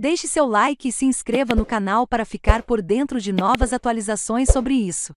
Deixe seu like e se inscreva no canal para ficar por dentro de novas atualizações sobre isso.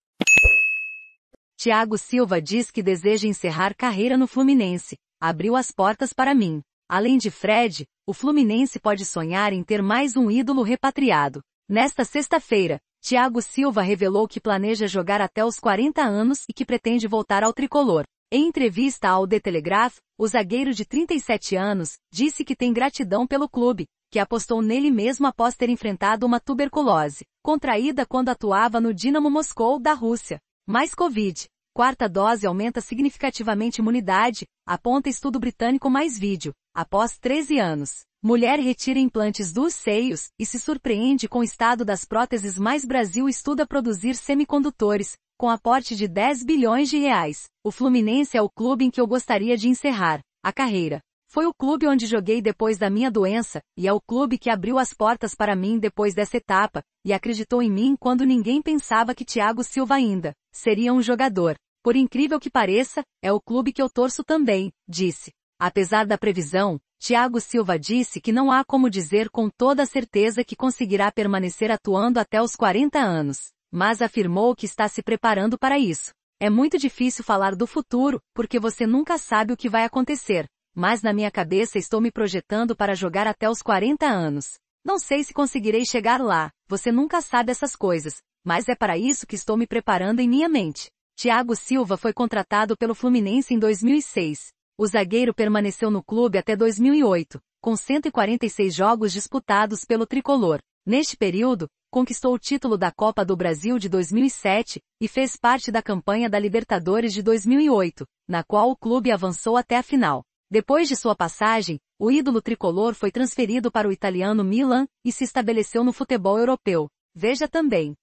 Tiago Silva diz que deseja encerrar carreira no Fluminense. Abriu as portas para mim. Além de Fred, o Fluminense pode sonhar em ter mais um ídolo repatriado. Nesta sexta-feira, Tiago Silva revelou que planeja jogar até os 40 anos e que pretende voltar ao tricolor. Em entrevista ao The Telegraph, o zagueiro de 37 anos disse que tem gratidão pelo clube, que apostou nele mesmo após ter enfrentado uma tuberculose, contraída quando atuava no Dinamo Moscou da Rússia. Mais Covid. Quarta dose aumenta significativamente imunidade, aponta estudo britânico mais vídeo. Após 13 anos, mulher retira implantes dos seios e se surpreende com o estado das próteses mais Brasil estuda produzir semicondutores, com aporte de 10 bilhões de reais. O Fluminense é o clube em que eu gostaria de encerrar a carreira. Foi o clube onde joguei depois da minha doença, e é o clube que abriu as portas para mim depois dessa etapa, e acreditou em mim quando ninguém pensava que Thiago Silva ainda seria um jogador. Por incrível que pareça, é o clube que eu torço também, disse. Apesar da previsão, Thiago Silva disse que não há como dizer com toda certeza que conseguirá permanecer atuando até os 40 anos, mas afirmou que está se preparando para isso. É muito difícil falar do futuro, porque você nunca sabe o que vai acontecer, mas na minha cabeça estou me projetando para jogar até os 40 anos. Não sei se conseguirei chegar lá, você nunca sabe essas coisas, mas é para isso que estou me preparando em minha mente. Thiago Silva foi contratado pelo Fluminense em 2006. O zagueiro permaneceu no clube até 2008, com 146 jogos disputados pelo tricolor. Neste período, conquistou o título da Copa do Brasil de 2007 e fez parte da campanha da Libertadores de 2008, na qual o clube avançou até a final. Depois de sua passagem, o ídolo tricolor foi transferido para o italiano Milan e se estabeleceu no futebol europeu. Veja também.